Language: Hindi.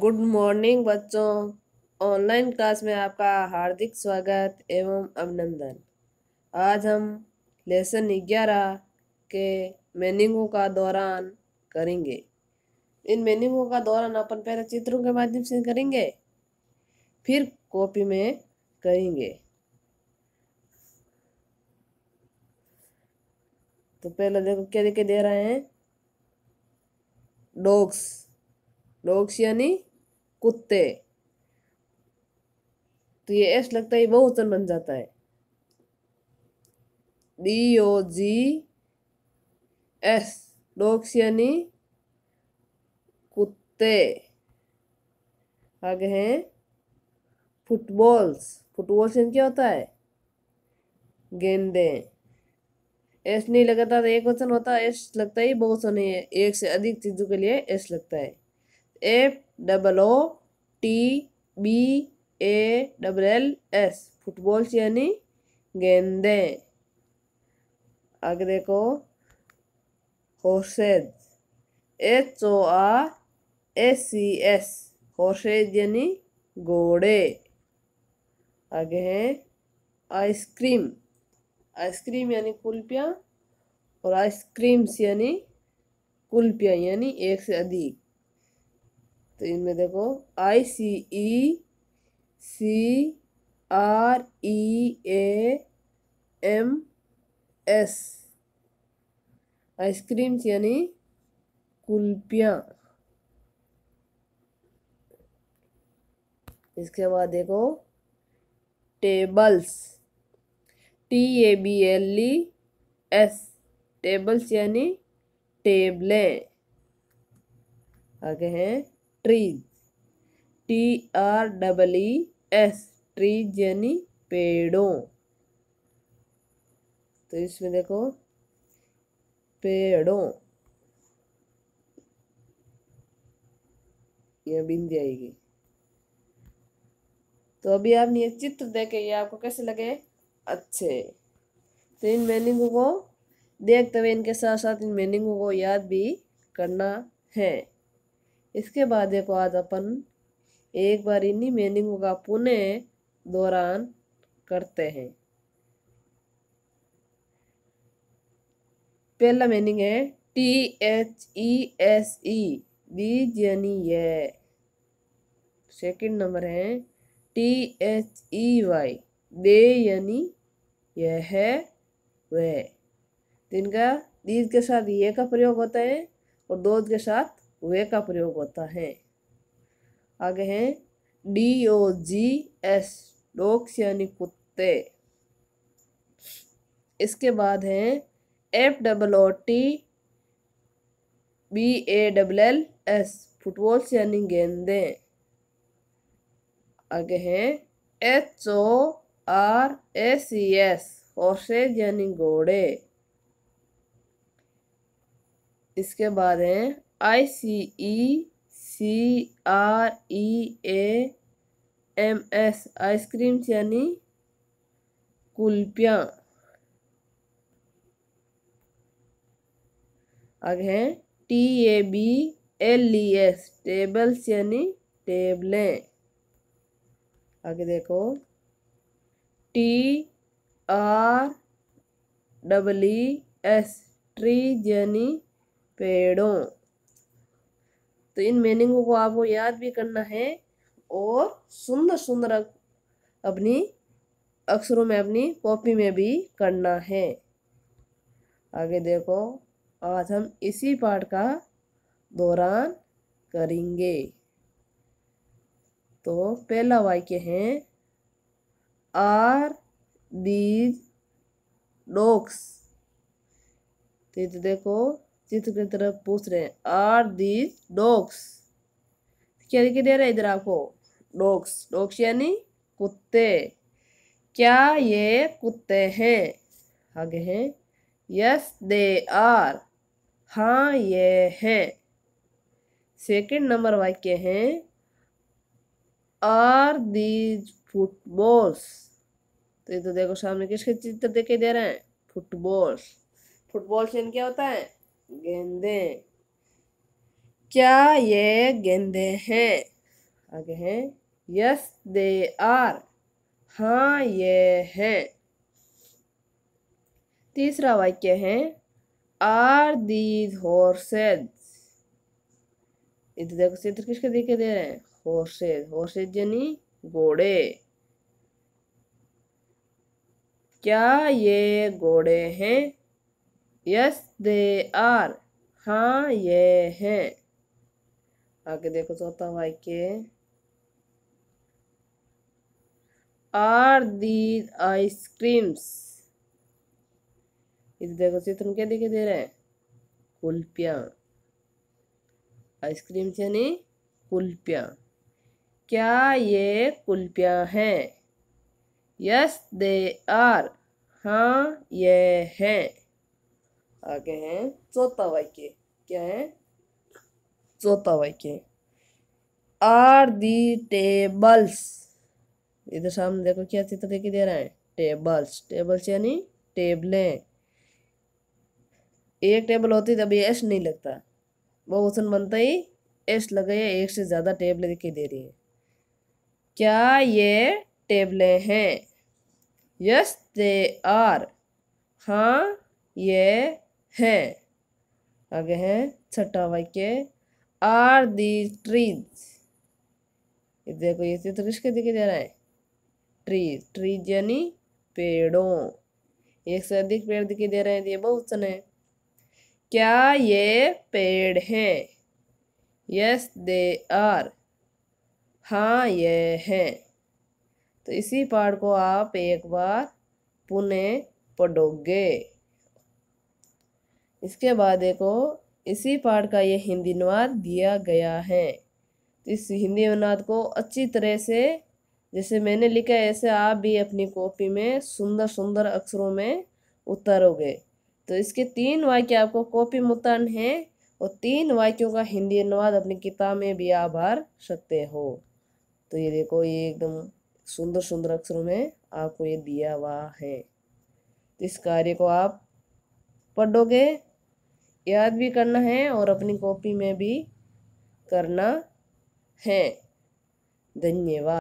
गुड मॉर्निंग बच्चों ऑनलाइन क्लास में आपका हार्दिक स्वागत एवं अभिनंदन आज हम लेसन ग्यारह के मेनिंगों का दौरान करेंगे इन मेनिंगों का दौरान अपन पहले चित्रों के माध्यम से करेंगे फिर कॉपी में करेंगे तो पहले देखो क्या देखे दे रहे हैं डॉग्स डॉग्स यानी कुत्ते तो ये एस लगता है बहुवचन बन जाता है D O G S dogs यानी कुत्ते आगे हैं फुटबॉल्स फुटबॉल्स यानी क्या होता है गेंदे एस नहीं लगता तो एक वचन होता है एस लगता ही बहुत है एक से अधिक चीज़ों के लिए एस लगता है F double O T B A double L S footballs यानी गेंदे आगे देखो horses H O R S C S horses यानी घोड़े आगे हैं आइसक्रीम आइसक्रीम यानी कुल्पियाँ और आइसक्रीम्स यानी कुल्पियाँ यानी एक से अधिक तो इनमें देखो I C E C R E A M S ice creams यानी कुल्पियाँ इसके बाद देखो tables T A B L E S tables यानी टेबलें आगे हैं trees T R double E S trees यानी पेड़ों तो इसमें देखो पेड़ों यह बिंदी आएगी तो अभी आपने ये चित्र देखे ये आपको कैसे लगे अच्छे तो इन मीनिंगों को देखते हुए इनके साथ साथ इन मीनिंगों को याद भी करना है इसके बाद एक आज अपन एक बार इन्हीं मीनिंगों का पुनः दौरान करते हैं पहला मीनिंग है T H E S E these यानी ये सेकंड नंबर है T H E e Y they यानी यह है वह तो इनका दीज के साथ ये का प्रयोग होता है और दोज के साथ वे का प्रयोग होता है आगे हैं डी ओ जी एस डोक्स यानी कुत्ते इसके बाद हैं F double O T B A double L S footballs यानी गेंदे आगे हैं H O R A C S horses यानी घोड़े इसके बाद हैं I C E C R E A M S ice creams यानी कुल्पियाँ आगे हैं T A B L E S tables यानी टेबलें आगे देखो T R double E S tree यानी पेड़ों तो इन मीनिंगों को आपको याद भी करना है और सुंदर सुंदर अपनी अक्षरों में अपनी कॉपी में भी करना है आगे देखो आज हम इसी पाठ का दौरान करेंगे तो पहला वाक्य है आर दीज डॉक्स तो, तो देखो चित्र की तरफ पूछ रहे हैं आर दीज डॉग्स क्या दिखे दे रहा है इधर आपको डॉग्स डॉग्स यानी कुत्ते क्या ये कुत्ते हैं आगे हैं यस दे आर हाँ ये है सेकंड नंबर वाक्य हैं आर दीज फुटबॉल्स तो ये तो देखो सामने किसके चित्र देखे दे रहे हैं फुटबॉल्स फुटबॉल यानी क्या होता है गेंदे क्या ये गेंदे हैं आगे हैं यस दे आर हाँ ये हैं तीसरा वाक्य है आर दीज हॉर्सेज इधर तो देखो चित्र किसके देखे दे रहे हैं हॉर्सेज हॉर्सेज यानी घोड़े क्या ये घोड़े हैं यस दे आर हाँ ये हैं आगे देखो चौथा तो के आर दी आइसक्रीम्स इधर देखो चित्र में क्या दिखे दे रहे हैं कुल्पिया आइसक्रीम्स यानी कुल्पिया क्या ये कुल्पिया हैं यस दे आर हाँ ये हैं आगे हैं चौथा वाक्य क्या है चौथा वाक्य आर दी टेबल्स इधर सामने देखो क्या चित्र देखे दे रहा है टेबल्स टेबल्स यानी टेबलें एक टेबल होती तभी एस नहीं लगता वो क्वेश्चन बनता ही एस लगे या एक से ज़्यादा टेबलें दिखाई दे रही है क्या ये टेबलें हैं यस दे आर हाँ ये हैं आगे हैं छठा वाक्य आर दी ट्रीज देखो ये चित्र तो किसके दिखे जा रहा है ट्रीज ट्रीज यानी पेड़ों एक से अधिक पेड़ दिखे दे रहे हैं ये बहुवचन है क्या ये पेड़ हैं यस दे आर हाँ ये हैं तो इसी पार्ट को आप एक बार पुनः पढ़ोगे इसके बाद देखो इसी पाठ का ये हिंदी अनुवाद दिया गया है तो इस हिंदी अनुवाद को अच्छी तरह से जैसे मैंने लिखा है ऐसे आप भी अपनी कॉपी में सुंदर सुंदर अक्षरों में उतारोगे तो इसके तीन वाक्य आपको कॉपी में है और तीन वाक्यों का हिंदी अनुवाद अपनी किताब में भी आप भर सकते हो तो ये देखो ये एकदम सुंदर सुंदर अक्षरों में आपको ये दिया हुआ है तो इस कार्य को आप पढ़ोगे याद भी करना है और अपनी कॉपी में भी करना है धन्यवाद